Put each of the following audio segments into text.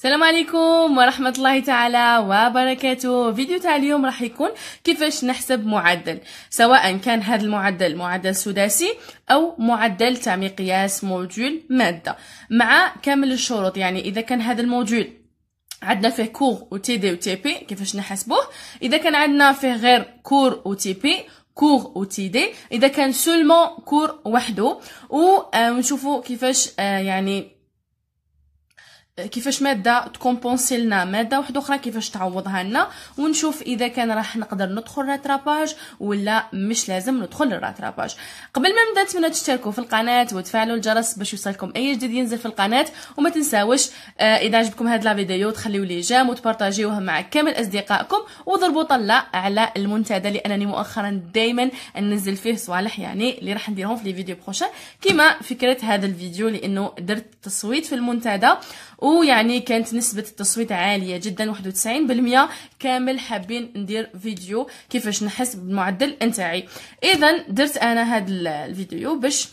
السلام عليكم ورحمة الله تعالى وبركاته فيديو تاع اليوم راح يكون كيفاش نحسب معدل سواء كان هذا المعدل معدل سداسي أو معدل تاع مقياس موديول مادة مع كامل الشروط يعني إذا كان هذا الموديول عندنا فيه كور و تي دي و تي بي كيفاش نحسبوه إذا كان عندنا فيه غير كور و تي بي كور و تي دي إذا كان سولمون كور وحده ونشوفوا آه، كيفاش آه، يعني كيفاش ماده تكومبونسي لنا ماده واحده اخرى كيفاش تعوضها لنا ونشوف اذا كان راح نقدر ندخل راتراباج ولا مش لازم ندخل الراتراباج قبل ما نبدا نتمنى تشتركوا في القناه وتفعلوا الجرس باش يوصلكم اي جديد ينزل في القناه وما تنساوش آه، اذا عجبكم هاد لا فيديو تخليو لي جام وتبارطاجيوها مع كامل اصدقائكم وضربوا طلع على المنتدى لانني مؤخرا دائما ننزل فيه صوالح يعني اللي راح نديرهم في لي فيديو بروشان كيما فكره هذا الفيديو لانه درت تصويت في المنتدى ويعني كانت نسبه التصويت عاليه جدا 91% كامل حابين ندير فيديو كيفاش نحس بالمعدل نتاعي اذا درت انا هاد الفيديو باش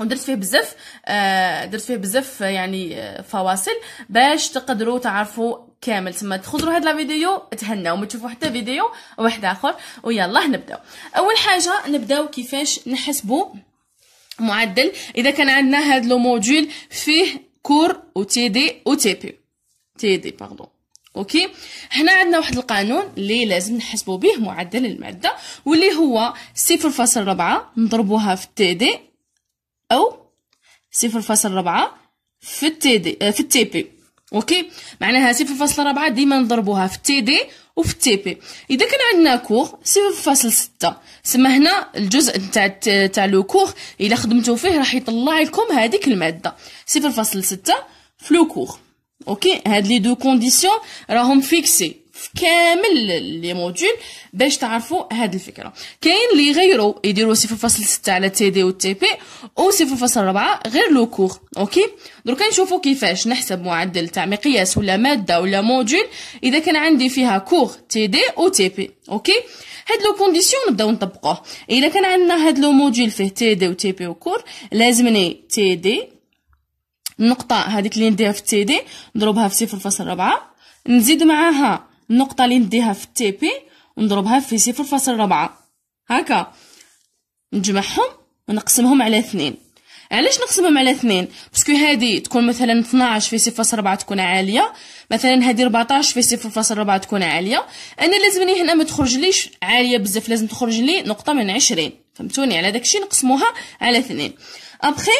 ودرت فيه بزاف آه، درت فيه بزاف يعني آه، فواصل باش تقدروا تعرفوا كامل تما تخضروا هاد لا فيديو تهناو ما تشوفوا حتى فيديو واحد اخر ويلا نبداو اول حاجه نبداو كيفاش نحسبوا معدل اذا كان عندنا هاد لو موديول فيه كور او تي دي او تي بي تي دي باردون اوكي هنا عندنا واحد القانون اللي لازم نحسبوا به معدل الماده واللي هو 0.4 نضربوها في تي دي او 0.4 في التي دي في التي بي اوكي معناها 0.4 ديما نضربوها في تي دي وفي تي بي اذا كان عندنا كور سي فاصل ستة سما هنا الجزء تاع تاع لو كور الا خدمتو فيه راح يطلع لكم هذيك الماده صفر فاصل ستة فلو كور اوكي هاد لي دو كونديسيون راهم فيكسي في كامل لي موديول باش تعرفوا هاد الفكره كاين اللي يغيروا يديروا 0.6 على تي دي تي بي و 0.4 غير لو كور اوكي دروك نشوفوا كيفاش نحسب معدل تاع مقياس ولا ماده ولا موديول اذا كان عندي فيها كور تي دي و تي بي اوكي هاد لو كونديسيون نبداو نطبقوه اذا كان عندنا هاد لو موديول فيه تي دي وتي بي وكور لازمني تي دي النقطه هذيك اللي نديرها في تي دي نضربها في 0.4 نزيد معاها النقطة اللي نديها في تي بي ونضربها في صفر فاصل ربعة هكا نجمعهم ونقسمهم على اثنين علاش نقسمهم على اثنين باسكو هادي تكون مثلا 12 في صفر فاصل ربعة تكون عالية مثلا هادي 14 في صفر فاصل ربعة تكون عالية انا لازمني هنا ما تخرجليش عالية بزاف لازم تخرج لي نقطة من عشرين فهمتوني على داكشي نقسموها على اثنين ابخي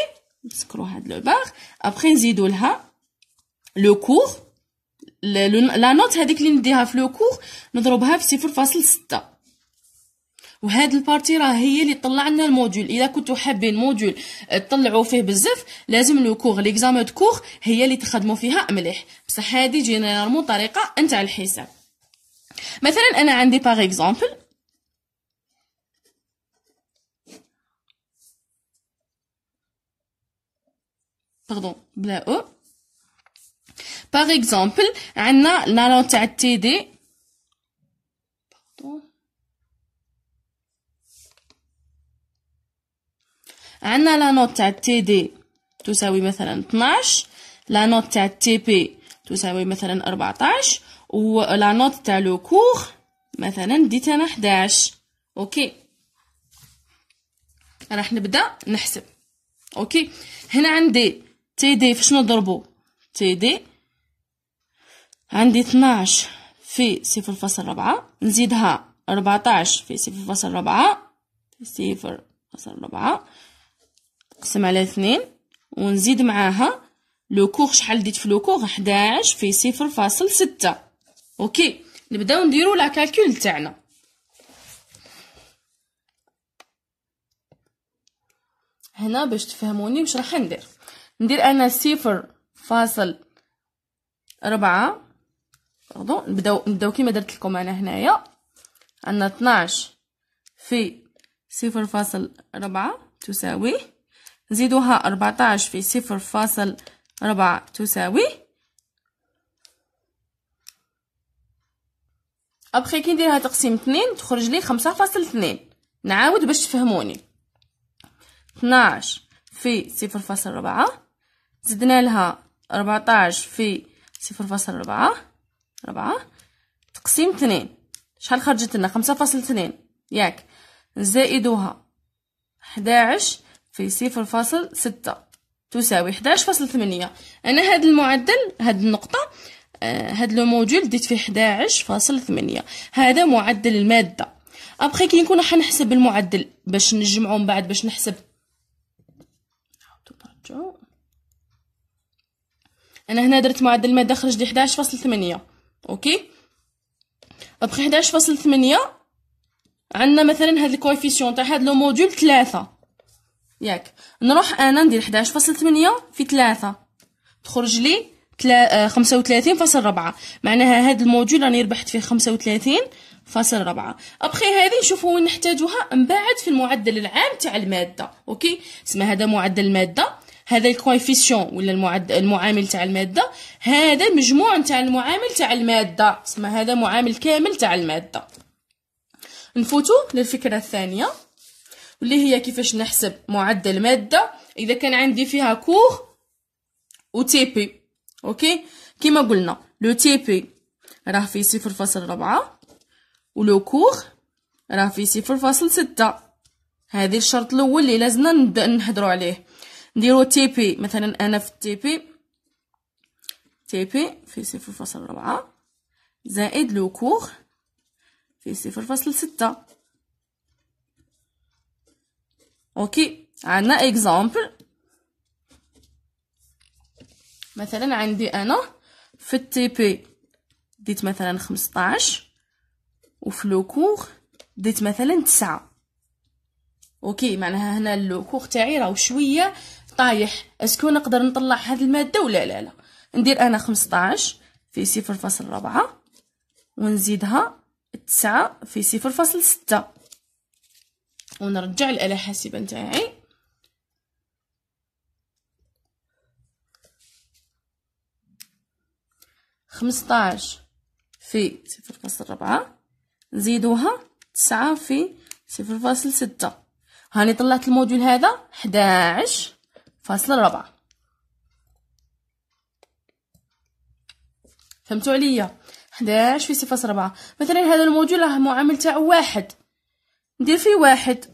نسكرو هاد لو باغ ابخي نزيدو لها لو كور لا نوت هذيك اللي نديها في لو كور نضربها في صفر فاصل ستة وهاد البارتي راه هي اللي طلع لنا الموديول الا كنتو حابين موديول آه، تطلعوا فيه بزاف لازم لو كور ليكزام دو كور هي اللي تخدموا فيها مليح بصح هادي جينيرالمون طريقه نتاع الحساب مثلا انا عندي باغ اكزومبل باردون بلا او باغ اكزومبل عندنا نوت تاع التي دي عندنا لا نوت تاع تي دي تساوي مثلا 12 لا نوت تاع تي بي تساوي مثلا 14 ولا نوت تاع لو كور مثلا ديت انا 11 اوكي راح نبدا نحسب اوكي هنا عندي تي دي فاش نضربو تي دي عندي 12 في صفر فاصل ربعة نزيدها 14 في صفر فاصل ربعة في صفر فاصل ربعة نقسم على 2 ونزيد معاها لوكوغ شحال ديت في لوكوغ 11 في صفر فاصل ستة اوكي نبداو نديرو لا كالكول تاعنا هنا باش تفهموني واش راح ندير ندير انا صفر فاصل ربعة باردون نبداو نبداو كيما درت لكم انا هنايا عندنا 12 في صفر فاصل ربعة تساوي نزيدوها 14 في صفر فاصل ربعة تساوي ابخي كي نديرها تقسيم 2 تخرج لي خمسة فاصل نعاود باش تفهموني 12 في صفر فاصل ربعة زدنا لها 14 في صفر فاصل ربعة ربعة تقسيم اثنين شحال خرجت لنا خمسة فاصل اثنين ياك زائدوها حداعش في صفر فاصل ستة تساوي حداعش فاصل ثمانية أنا هاد المعدل هاد النقطة آه، هاد لو موديول ديت فيه حداعش فاصل ثمانية هذا معدل المادة أبخي كي نكون حنحسب المعدل باش نجمعو من بعد باش نحسب أنا هنا درت معدل المادة خرج لي حداعش فاصل ثمانية اوكي ابخي 11.8 عندنا مثلا هاد الكويفيسيون تاع هاد لو موديول 3 ياك نروح انا ندير 11.8 في 3 تخرج لي 35.4 آه، معناها هاد الموديول راني ربحت فيه 35.4 ابخي هذه نشوفوا وين نحتاجوها من بعد في المعدل العام تاع الماده اوكي اسمها هذا معدل الماده هذا الكويفيسيون ولا المعد المعامل تاع الماده هذا مجموع تاع المعامل تاع الماده تسمى هذا معامل كامل تاع الماده نفوتوا للفكره الثانيه واللي هي كيفاش نحسب معدل ماده اذا كان عندي فيها كور و تي بي اوكي كيما قلنا لو تي بي راه في صفر فاصل ربعة ولو كور راه في صفر فاصل ستة هذه الشرط الاول اللي لازمنا نبدا نهضروا عليه نديرو تي بي مثلا انا في تي بي تي بي في صفر فاصل ربعة زائد لو في صفر فاصل ستة اوكي عندنا اكزامبل مثلا عندي انا في التي بي ديت مثلا خمسطاش وفي لو ديت مثلا تسعة اوكي معناها هنا لو تاعي راهو شويه طايح اسكو نقدر نطلع هاد الماده ولا لا لا ندير انا 15 في صفر فاصل ربعة ونزيدها تسعة في صفر فاصل ستة ونرجع الآلة حاسبة نتاعي خمسطاش في صفر فاصل ربعة نزيدوها تسعة في صفر فاصل ستة هاني طلعت الموديول هذا حداعش فاصلة رابعة فهمتوا عليا 11 في صفر ربعة مثلا هذا الموديول راه المعامل تاعو واحد ندير فيه واحد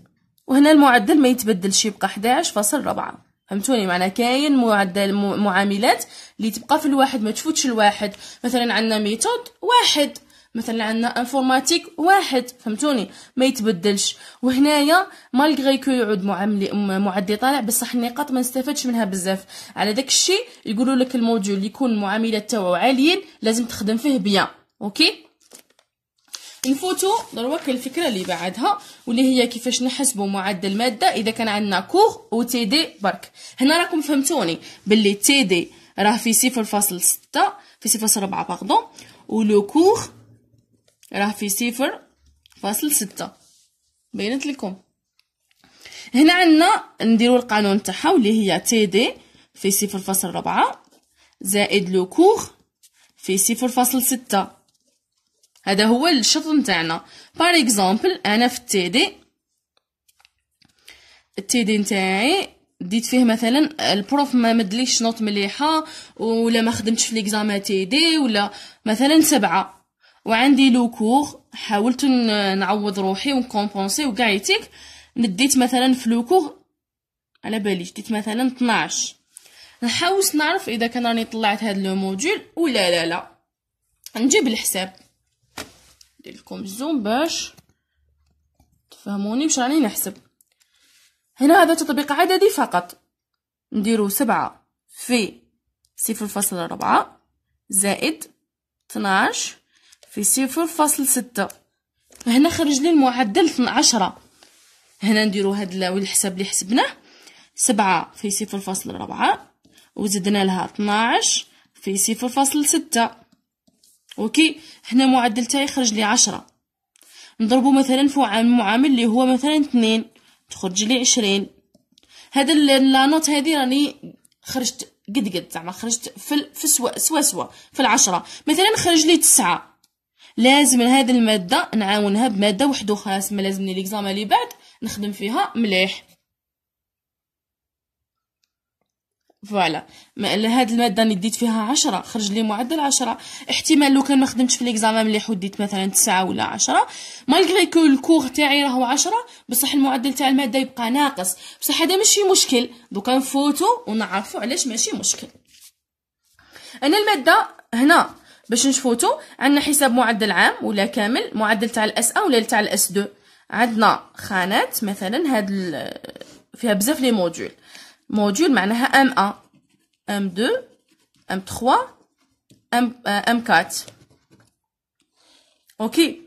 وهنا المعدل ما يتبدلش يبقى 11 فاصل ربعة فهمتوني معنا كاين معدل معاملات اللي تبقى في الواحد ما تفوتش الواحد مثلا عندنا ميثود واحد مثلا عندنا انفورماتيك واحد فهمتوني ما يتبدلش وهنايا مالغري كو يعود معامل معدي طالع بصح النقاط ما نستفادش منها بزاف على داك الشيء يقولوا لك الموديول يكون معامله تاعو عاليين لازم تخدم فيه بيان اوكي نفوتو دروك الفكره اللي بعدها واللي هي كيفاش نحسبوا معدل ماده اذا كان عندنا كور و تي دي برك هنا راكم فهمتوني باللي تي دي راه في 0.6 في 0.4 باردون ولو كور راح في صفر فاصل ستة بينت لكم هنا عندنا نديرو القانون تاعها واللي هي تي دي في صفر فاصل ربعة زائد لو كوغ في صفر فاصل ستة هذا هو الشطر نتاعنا بار اكزومبل انا في تي دي التي دي نتاعي ديت فيه مثلا البروف ما مدليش نوت مليحه ولا ما خدمتش في ليكزام تي دي ولا مثلا سبعة وعندي لو كور حاولت نعوض روحي ونكومبونسي وكاع يتيك نديت مثلا في لو كور على بالي ديت مثلا 12 نحاول نعرف اذا كان راني طلعت هاد لو موديول ولا لا لا نجيب الحساب ندير لكم الزوم باش تفهموني واش راني نحسب هنا هذا تطبيق عددي فقط نديرو سبعة في صفر فاصلة ربعة زائد 12 في صفر فاصل ستة هنا خرج لي المعدل عشرة هنا نديرو هاد الحساب اللي حسبناه سبعة في صفر فاصل ربعة وزدنا لها اثناعش في صفر فاصل ستة اوكي هنا معدل تاعي خرج لي عشرة نضربو مثلا في معامل اللي هو مثلا اثنين تخرج لي عشرين هاد لانوت هادي راني خرجت قد قد زعما خرجت في سوا سوا سوا في العشرة مثلا خرج لي تسعة لازم هذه الماده نعاونها بماده وحده اخرى ما لازمني ليكزام اللي بعد نخدم فيها مليح فوالا هاد الماده اللي ديت فيها عشرة خرج لي معدل عشرة احتمال لو كان ما خدمتش في ليكزام مليح وديت مثلا تسعة ولا عشرة مالغري كو الكور تاعي راهو عشرة بصح المعدل تاع الماده يبقى ناقص بصح هذا ماشي مشكل دوكا نفوتو ونعرفو علاش ماشي مشكل انا الماده هنا باش نشفوتو عندنا حساب معدل عام ولا كامل معدل تاع الاس ا ولا تاع الاس 2 عندنا خانات مثلا هاد فيها بزاف لي موديول موديول معناها ام ا ام 2 ام 3 ام ام 4 اوكي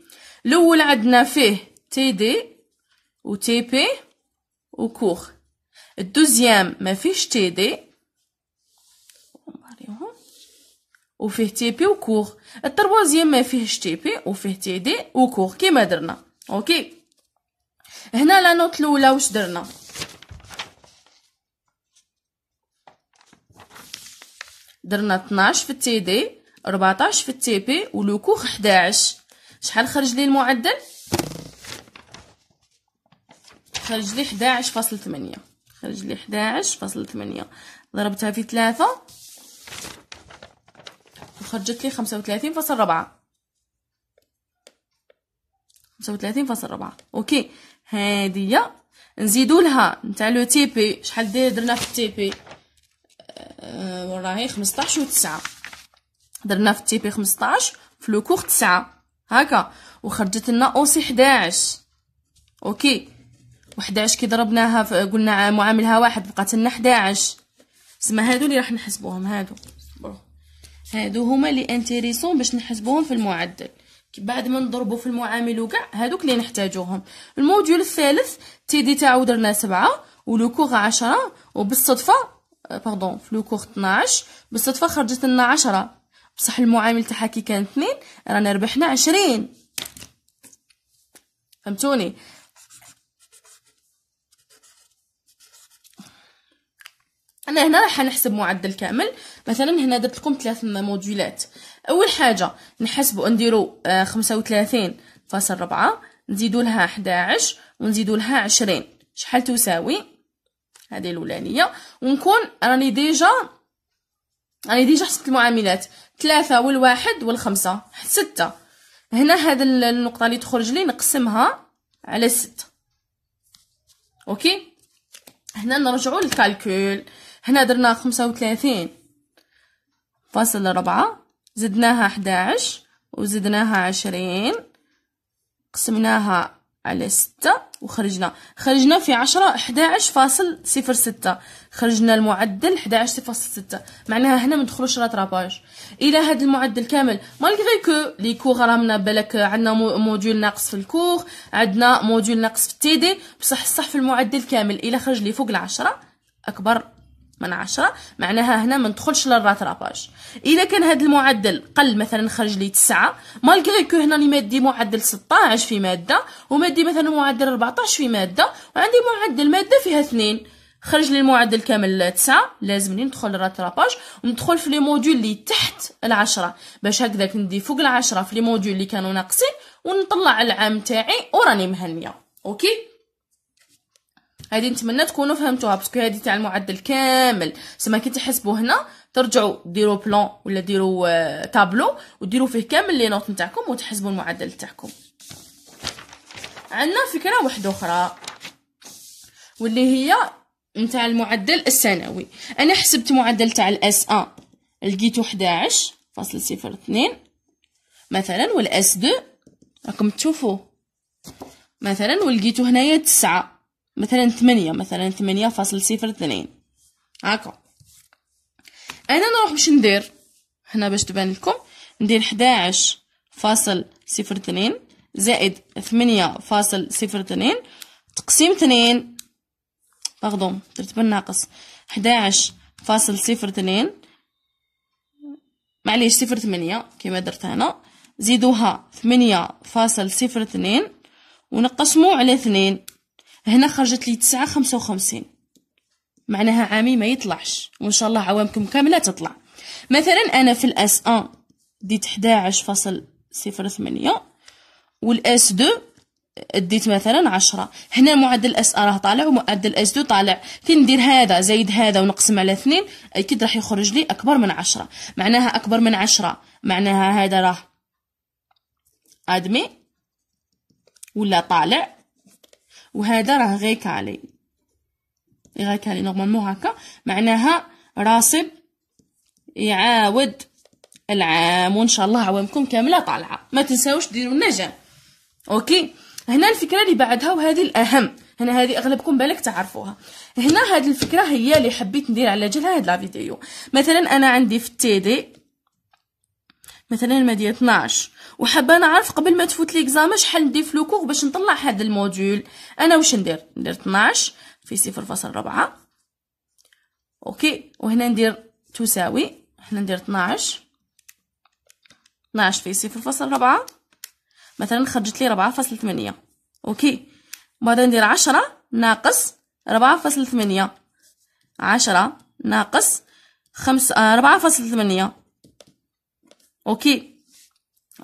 الاول عندنا فيه تي دي و تي بي و كور الدوزيام ما فيش تي دي وفيه تي بي وكور التروازيام ما فيهش تي بي وفيه تي دي وكور كيما درنا اوكي هنا لا نوت الاولى واش درنا درنا 12 في التي دي 14 في التي بي ولوكور 11 شحال خرج لي المعدل خرج لي 11.8 خرج لي 11.8 ضربتها في 3 خرجت لي خمسة وتلاتين فاصل ربعة خمسة وتلاتين فاصل ربعة اوكي هادية نزيدو لها نتاع لو تي بي شحال درنا في التي بي أه راهي خمسطاش وتسعة درنا في التي بي خمسطاش في لو كور تسعة هاكا وخرجت لنا اوسي حداعش اوكي وحداعش كي ضربناها قلنا معاملها واحد بقات لنا حداعش سما هادو لي راح نحسبوهم هادو هادو هما لي انتريسون باش نحسبوهم في المعدل بعد ما نضربو في المعامل وكاع هادوك لي نحتاجوهم الموديول الثالث تي دي تاعو درنا سبعة ولوكوغ عشرة وبالصدفة باردون في لوكوغ 12 بالصدفة خرجت لنا عشرة بصح المعامل تاعها كي كان اثنين رانا ربحنا عشرين فهمتوني انا هنا راح نحسب معدل كامل مثلا هنا درت لكم ثلاث موديولات اول حاجه نحسبوا نديروا آه 35 فاصل ربعة نزيدوا لها 11 ونزيدوا لها 20 شحال تساوي هذه الاولانيه ونكون راني ديجا راني ديجا حسبت المعاملات ثلاثة والواحد والخمسة ستة هنا هذا النقطة اللي تخرج لي نقسمها على ستة اوكي هنا نرجعوا للكالكول هنا درنا خمسة وثلاثين فاصل ربعة زدناها حداعش وزدناها عشرين قسمناها على ستة وخرجنا خرجنا في عشرة حداعش فاصل صفر ستة خرجنا المعدل حداعش صفر ستة معناها هنا مندخلوش راتراباج الى هاد المعدل كامل مالغي كو لي كوغ راهمنا بالك عندنا موديول ناقص في الكوغ عندنا موديول ناقص في التيدي بصح صح في المعدل كامل الى خرج لي فوق العشرة اكبر من عشرة معناها هنا ما ندخلش للراتراباج اذا كان هذا المعدل قل مثلا خرج لي تسعة مالغري كو هنا لي مادي معدل 16 في ماده ومادي مثلا معدل 14 في ماده وعندي معدل ماده فيها اثنين خرج لي المعدل كامل تسعة لازمني ندخل للراتراباج وندخل في لي موديول اللي تحت العشرة باش هكذاك ندي فوق العشرة في لي موديول اللي كانوا ناقصين ونطلع العام تاعي وراني مهنيه اوكي هذه نتمنى تكونوا فهمتوها باسكو هذه تاع المعدل كامل سما كي تحسبوا هنا ترجعوا ديروا بلون ولا ديروا آه، تابلو وديروا فيه كامل لي نوت نتاعكم وتحسبوا المعدل تاعكم عندنا فكره واحده اخرى واللي هي نتاع المعدل السنوي انا حسبت معدل تاع الاس ان لقيتو 11.02 مثلا والاس 2 راكم تشوفوا مثلا ولقيتو هنايا 9 مثلا ثمانية مثلا ثمانية فاصل صفر اثنين هاكا انا نروح باش ندير هنا باش تبان لكم ندير حداعش فاصل صفر اثنين زائد ثمانية فاصل صفر اثنين تقسيم اثنين باغدون درت بالناقص حداعش فاصل صفر اثنين معليش صفر ثمانية كيما درت هنا زيدوها ثمانية فاصل صفر اثنين ونقسمو على اثنين هنا خرجت لي تسعة خمسة وخمسين معناها عامي ما يطلعش وان شاء الله عوامكم كامله تطلع مثلا انا في الاس أن ديت حداعش فاصل صفر ثمانية والاس دو ديت مثلا عشرة هنا معدل الاس راه طالع ومعدل الاس دو طالع كي ندير هذا زايد هذا ونقسم على اثنين اكيد راح يخرج لي اكبر من عشرة معناها اكبر من عشرة معناها هذا راه ادمي ولا طالع وهذا راه غيكالي غيكالي نورمالمون هكا معناها راسب يعاود العام وان شاء الله عوامكم كامله طالعه ما تنساوش ديروا لنا جام اوكي هنا الفكره اللي بعدها وهذه الاهم هنا هذه اغلبكم بالك تعرفوها هنا هذه الفكره هي اللي حبيت ندير على جالها هاد لا فيديو مثلا انا عندي في دي مثلا المادية 12 وحابه نعرف قبل ما تفوت ليكزام شحال ندير في لوكوغ باش نطلع هذا الموديول انا واش ندير ندير 12 في 0.4 اوكي وهنا ندير تساوي هنا ندير 12 12 في 0.4 مثلا خرجت لي 4.8 اوكي بعد ندير 10 ناقص 4.8 10 ناقص 5 4.8 آه، اوكي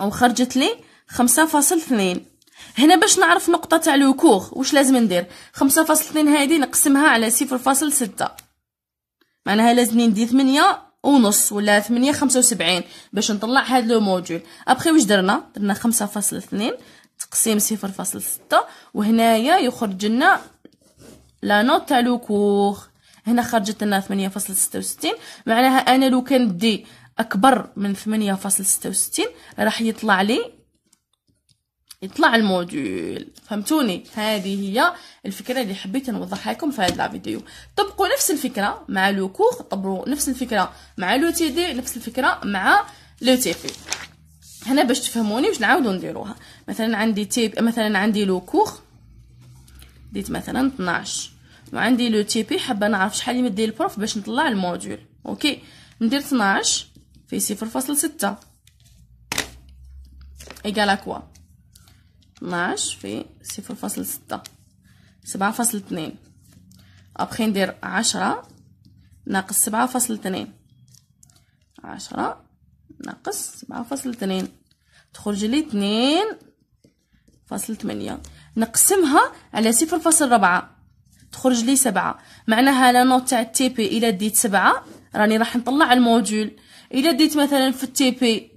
او خرجت لي خمسة فاصل اثنين هنا باش نعرف نقطة تاع لوكوغ واش لازم ندير خمسة فاصل اثنين هادي نقسمها على صفر فاصل ستة معناها لازم ندير ثمانية ونص ولا ثمانية خمسة وسبعين باش نطلع هاد لو موديول ابخي واش درنا درنا خمسة فاصل اثنين تقسيم صفر فاصل ستة وهنايا يخرج لنا لا نوت تاع لوكوغ هنا خرجت لنا ثمانية فاصل ستة وستين معناها انا لو كان بدي اكبر من 8.66 راح يطلع لي يطلع الموديول فهمتوني هذه هي الفكره اللي حبيت نوضحها لكم في هذا الفيديو طبقوا نفس الفكره مع لوكوخ طبقوا نفس الفكره مع لو تي دي نفس الفكره مع لو تي هنا باش تفهموني باش نعاودو نديروها مثلا عندي تيب مثلا عندي لوكوخ ديت مثلا 12 وعندي لو تي بي حابه نعرف شحال يمد لي البروف باش نطلع الموديول اوكي ندير 12 في صفر فاصل ستة إيكال أكوا طناش في صفر فاصل ستة سبعة فاصل اثنين أبخي ندير عشرة ناقص سبعة فاصل اثنين عشرة ناقص سبعة فاصل اثنين تخرج لي اثنين فاصل ثمانية نقسمها على صفر فاصل ربعة تخرج لي سبعة معناها لا نوت تاع التي بي إلا ديت سبعة راني راح نطلع الموديول الا ديت مثلا في التي بي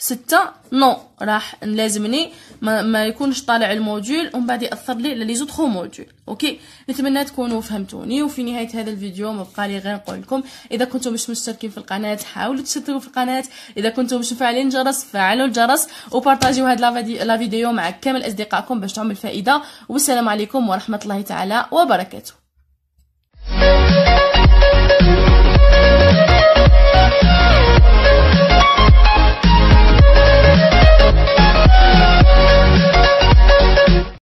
ستة نو راح لازمني ما, ما يكونش طالع الموديول ومن بعد ياثر لي على لي زوتر موديول اوكي نتمنى تكونوا فهمتوني وفي نهايه هذا الفيديو ما بقى لي غير نقول لكم اذا كنتم مش مشتركين في القناه حاولوا تشتركوا في القناه اذا كنتم مش فاعلين الجرس فعلوا الجرس وبارطاجيو هاد لا فيديو مع كامل اصدقائكم باش تعمل فائده والسلام عليكم ورحمه الله تعالى وبركاته